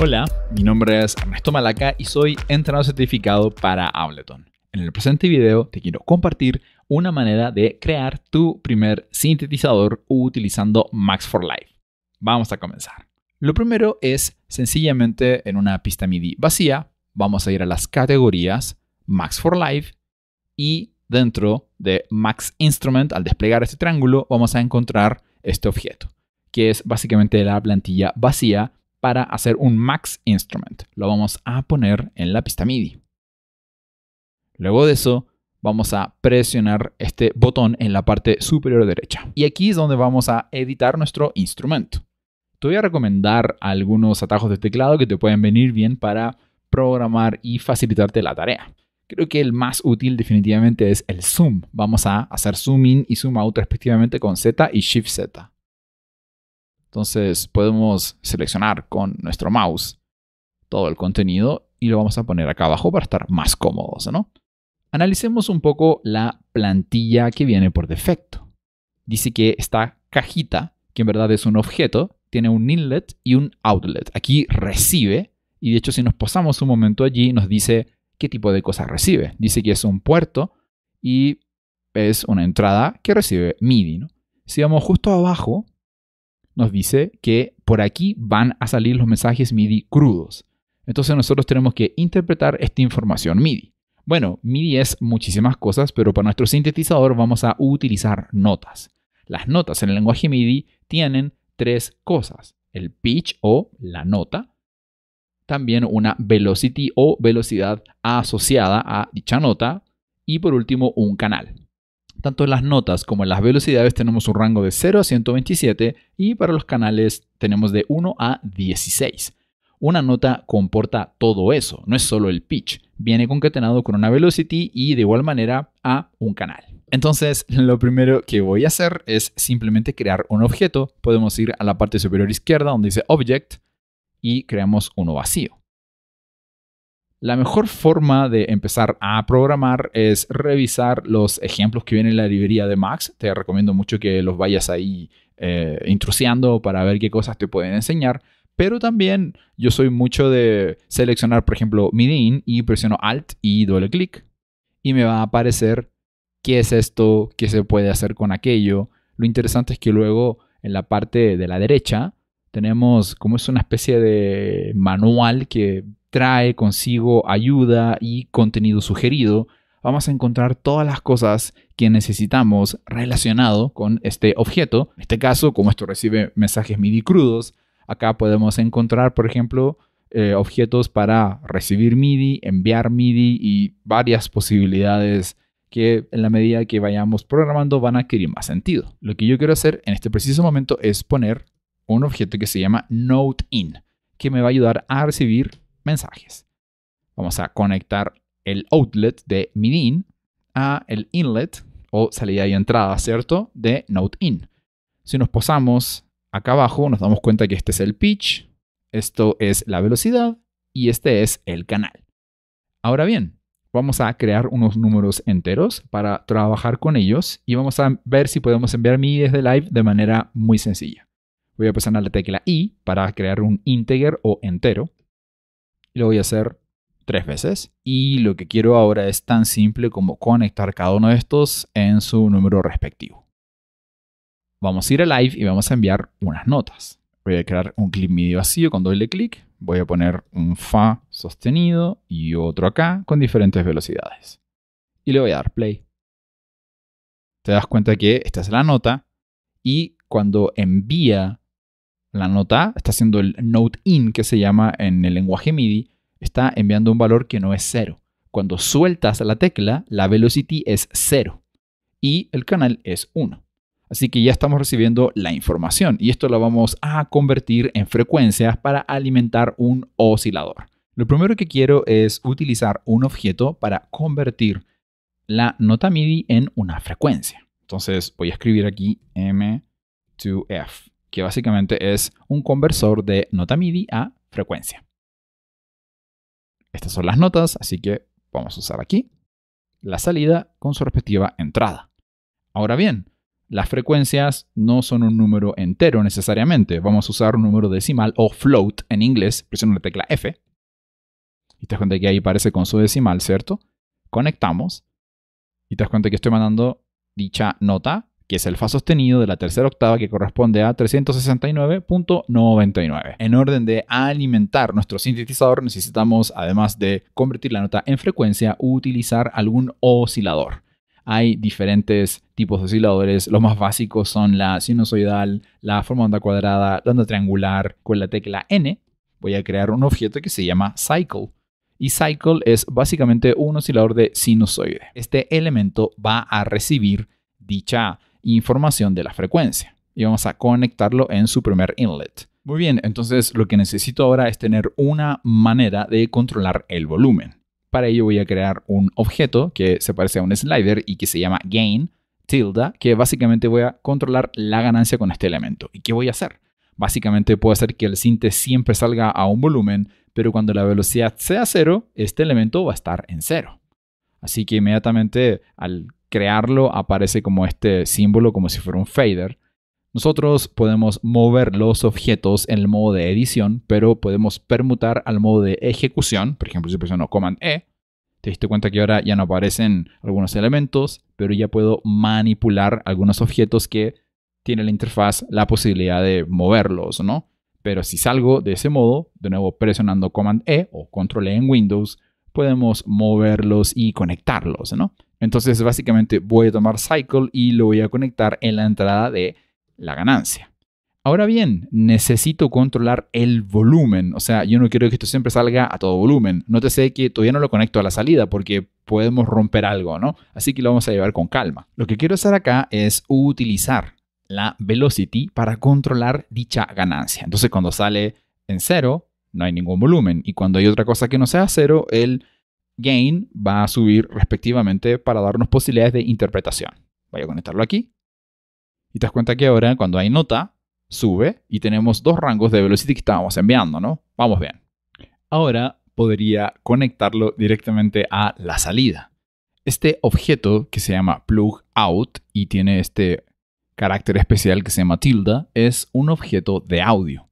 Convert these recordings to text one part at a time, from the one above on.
Hola, mi nombre es Ernesto Malaca y soy entrenador certificado para Ableton. En el presente video te quiero compartir una manera de crear tu primer sintetizador utilizando Max for Life. Vamos a comenzar. Lo primero es sencillamente en una pista MIDI vacía, vamos a ir a las categorías Max for Life y dentro de Max Instrument, al desplegar este triángulo, vamos a encontrar este objeto, que es básicamente la plantilla vacía para hacer un max instrument. Lo vamos a poner en la pista MIDI. Luego de eso, vamos a presionar este botón en la parte superior derecha. Y aquí es donde vamos a editar nuestro instrumento. Te voy a recomendar algunos atajos de teclado que te pueden venir bien para programar y facilitarte la tarea. Creo que el más útil definitivamente es el zoom. Vamos a hacer zoom in y zoom out respectivamente con Z y Shift Z. Entonces podemos seleccionar con nuestro mouse todo el contenido y lo vamos a poner acá abajo para estar más cómodos, ¿no? Analicemos un poco la plantilla que viene por defecto. Dice que esta cajita, que en verdad es un objeto, tiene un inlet y un outlet. Aquí recibe, y de hecho si nos pasamos un momento allí nos dice qué tipo de cosas recibe. Dice que es un puerto y es una entrada que recibe MIDI. ¿no? Si vamos justo abajo, nos dice que por aquí van a salir los mensajes MIDI crudos. Entonces nosotros tenemos que interpretar esta información MIDI. Bueno, MIDI es muchísimas cosas, pero para nuestro sintetizador vamos a utilizar notas. Las notas en el lenguaje MIDI tienen tres cosas. El pitch o la nota, también una velocity o velocidad asociada a dicha nota y por último un canal. Tanto en las notas como en las velocidades tenemos un rango de 0 a 127 y para los canales tenemos de 1 a 16. Una nota comporta todo eso, no es solo el pitch, viene concatenado con una velocity y de igual manera a un canal. Entonces, lo primero que voy a hacer es simplemente crear un objeto. Podemos ir a la parte superior izquierda donde dice Object y creamos uno vacío. La mejor forma de empezar a programar es revisar los ejemplos que vienen en la librería de Max. Te recomiendo mucho que los vayas ahí eh, intrusiando para ver qué cosas te pueden enseñar. Pero también yo soy mucho de seleccionar, por ejemplo, Midin y presiono Alt y doble clic. Y me va a aparecer qué es esto, qué se puede hacer con aquello. Lo interesante es que luego en la parte de la derecha tenemos como es una especie de manual que trae consigo ayuda y contenido sugerido, vamos a encontrar todas las cosas que necesitamos relacionado con este objeto. En este caso, como esto recibe mensajes MIDI crudos, acá podemos encontrar, por ejemplo, eh, objetos para recibir MIDI, enviar MIDI y varias posibilidades que en la medida que vayamos programando van a adquirir más sentido. Lo que yo quiero hacer en este preciso momento es poner un objeto que se llama Note In, que me va a ayudar a recibir mensajes. Vamos a conectar el outlet de midin a el inlet o salida y entrada, ¿cierto? De notein. Si nos posamos acá abajo, nos damos cuenta que este es el pitch, esto es la velocidad y este es el canal. Ahora bien, vamos a crear unos números enteros para trabajar con ellos y vamos a ver si podemos enviar MIDI desde live de manera muy sencilla. Voy a presionar la tecla I para crear un integer o entero y lo voy a hacer tres veces. Y lo que quiero ahora es tan simple como conectar cada uno de estos en su número respectivo. Vamos a ir a live y vamos a enviar unas notas. Voy a crear un clip medio vacío con doble clic. Voy a poner un fa sostenido y otro acá con diferentes velocidades. Y le voy a dar play. Te das cuenta que esta es la nota y cuando envía la nota está haciendo el note in que se llama en el lenguaje MIDI, está enviando un valor que no es cero. Cuando sueltas la tecla, la velocity es cero y el canal es 1. Así que ya estamos recibiendo la información y esto lo vamos a convertir en frecuencias para alimentar un oscilador. Lo primero que quiero es utilizar un objeto para convertir la nota MIDI en una frecuencia. Entonces voy a escribir aquí M2F que básicamente es un conversor de nota MIDI a frecuencia. Estas son las notas, así que vamos a usar aquí la salida con su respectiva entrada. Ahora bien, las frecuencias no son un número entero necesariamente. Vamos a usar un número decimal o float en inglés. Presiono la tecla F. Y te das cuenta que ahí aparece con su decimal, ¿cierto? Conectamos. Y te das cuenta que estoy mandando dicha nota que es el fa sostenido de la tercera octava que corresponde a 369.99. En orden de alimentar nuestro sintetizador necesitamos, además de convertir la nota en frecuencia, utilizar algún oscilador hay diferentes tipos de osciladores. Los más básicos son la sinusoidal, la forma onda cuadrada, la onda triangular. Con la tecla N voy a crear un objeto que se llama cycle. Y cycle es básicamente un oscilador de sinusoide. Este elemento va a recibir dicha información de la frecuencia y vamos a conectarlo en su primer inlet. Muy bien, entonces lo que necesito ahora es tener una manera de controlar el volumen. Para ello voy a crear un objeto que se parece a un slider y que se llama gain tilde, que básicamente voy a controlar la ganancia con este elemento. ¿Y qué voy a hacer? Básicamente puedo hacer que el sinte siempre salga a un volumen, pero cuando la velocidad sea cero, este elemento va a estar en cero. Así que inmediatamente al crearlo aparece como este símbolo como si fuera un fader. Nosotros podemos mover los objetos en el modo de edición, pero podemos permutar al modo de ejecución. Por ejemplo, si presiono Command E, te diste cuenta que ahora ya no aparecen algunos elementos, pero ya puedo manipular algunos objetos que tiene la interfaz la posibilidad de moverlos, ¿no? Pero si salgo de ese modo, de nuevo presionando Command E o Control E en Windows, podemos moverlos y conectarlos, ¿no? Entonces, básicamente voy a tomar cycle y lo voy a conectar en la entrada de la ganancia. Ahora bien, necesito controlar el volumen. O sea, yo no quiero que esto siempre salga a todo volumen. No te sé que todavía no lo conecto a la salida porque podemos romper algo, ¿no? Así que lo vamos a llevar con calma. Lo que quiero hacer acá es utilizar la velocity para controlar dicha ganancia. Entonces, cuando sale en cero, no hay ningún volumen. Y cuando hay otra cosa que no sea cero, el gain va a subir respectivamente para darnos posibilidades de interpretación. Voy a conectarlo aquí. Y te das cuenta que ahora cuando hay nota, sube y tenemos dos rangos de velocidad que estábamos enviando, ¿no? Vamos bien. Ahora podría conectarlo directamente a la salida. Este objeto que se llama plug out y tiene este carácter especial que se llama tilde es un objeto de audio.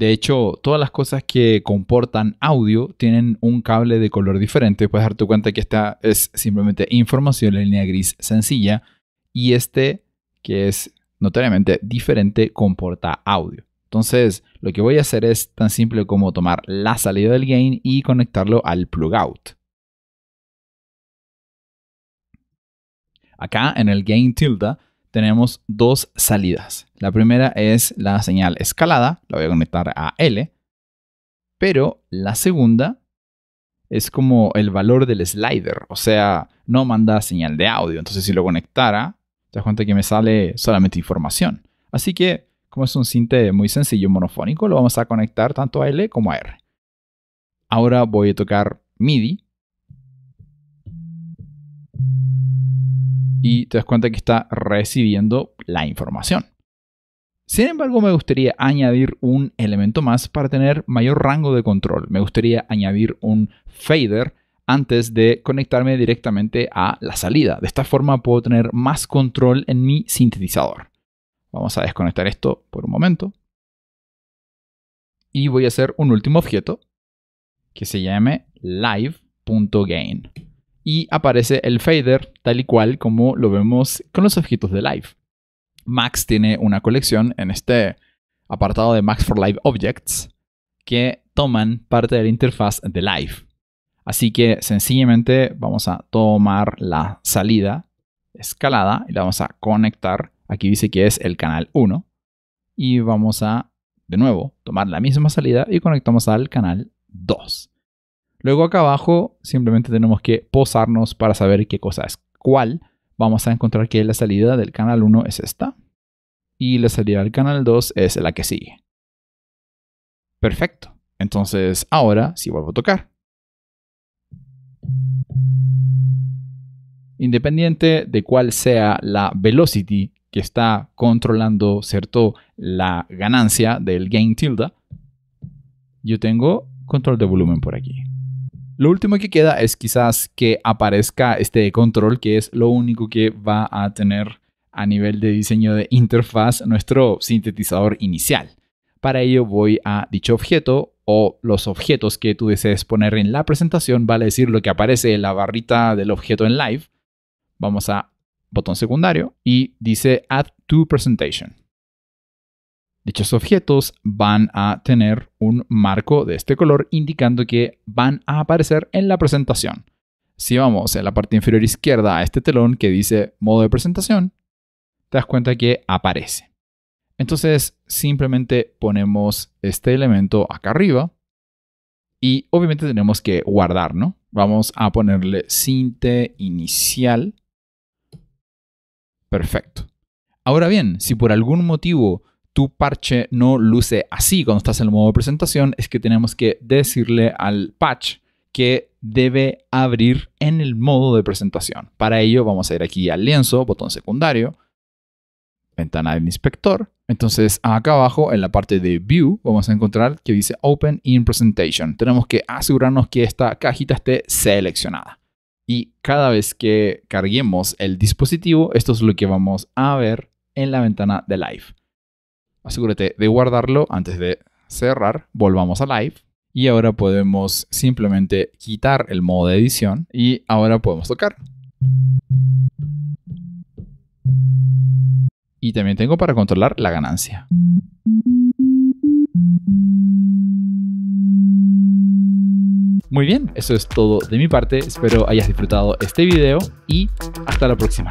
De hecho, todas las cosas que comportan audio tienen un cable de color diferente. Puedes darte cuenta que esta es simplemente información en línea gris sencilla y este, que es notoriamente diferente, comporta audio. Entonces, lo que voy a hacer es tan simple como tomar la salida del gain y conectarlo al plug-out. Acá en el gain tilde tenemos dos salidas. La primera es la señal escalada, la voy a conectar a L, pero la segunda es como el valor del slider, o sea, no manda señal de audio. Entonces, si lo conectara, te das cuenta que me sale solamente información. Así que, como es un sinte muy sencillo monofónico, lo vamos a conectar tanto a L como a R. Ahora voy a tocar MIDI y te das cuenta que está recibiendo la información. Sin embargo, me gustaría añadir un elemento más para tener mayor rango de control. Me gustaría añadir un fader antes de conectarme directamente a la salida. De esta forma puedo tener más control en mi sintetizador. Vamos a desconectar esto por un momento. Y voy a hacer un último objeto que se llame live.gain y aparece el fader tal y cual como lo vemos con los objetos de Live. Max tiene una colección en este apartado de Max for Live Objects que toman parte de la interfaz de Live. Así que sencillamente vamos a tomar la salida escalada y la vamos a conectar. Aquí dice que es el canal 1 y vamos a de nuevo tomar la misma salida y conectamos al canal 2. Luego acá abajo simplemente tenemos que posarnos para saber qué cosa es cuál. Vamos a encontrar que la salida del canal 1 es esta y la salida del canal 2 es la que sigue. Perfecto. Entonces ahora si vuelvo a tocar. Independiente de cuál sea la velocity que está controlando, ¿cierto? La ganancia del gain tilde, yo tengo control de volumen por aquí. Lo último que queda es quizás que aparezca este control, que es lo único que va a tener a nivel de diseño de interfaz nuestro sintetizador inicial. Para ello voy a dicho objeto o los objetos que tú desees poner en la presentación, vale decir lo que aparece en la barrita del objeto en live. Vamos a botón secundario y dice Add to Presentation. Dichos objetos van a tener un marco de este color indicando que van a aparecer en la presentación. Si vamos en la parte inferior izquierda a este telón que dice modo de presentación, te das cuenta que aparece. Entonces simplemente ponemos este elemento acá arriba y obviamente tenemos que guardar, ¿no? Vamos a ponerle cinte inicial. Perfecto. Ahora bien, si por algún motivo tu parche no luce así cuando estás en el modo de presentación, es que tenemos que decirle al patch que debe abrir en el modo de presentación. Para ello vamos a ir aquí al lienzo, botón secundario, ventana del inspector. Entonces acá abajo en la parte de View vamos a encontrar que dice Open in Presentation. Tenemos que asegurarnos que esta cajita esté seleccionada. Y cada vez que carguemos el dispositivo, esto es lo que vamos a ver en la ventana de Live asegúrate de guardarlo antes de cerrar. Volvamos a live. Y ahora podemos simplemente quitar el modo de edición y ahora podemos tocar. Y también tengo para controlar la ganancia. Muy bien, eso es todo de mi parte. Espero hayas disfrutado este video y hasta la próxima.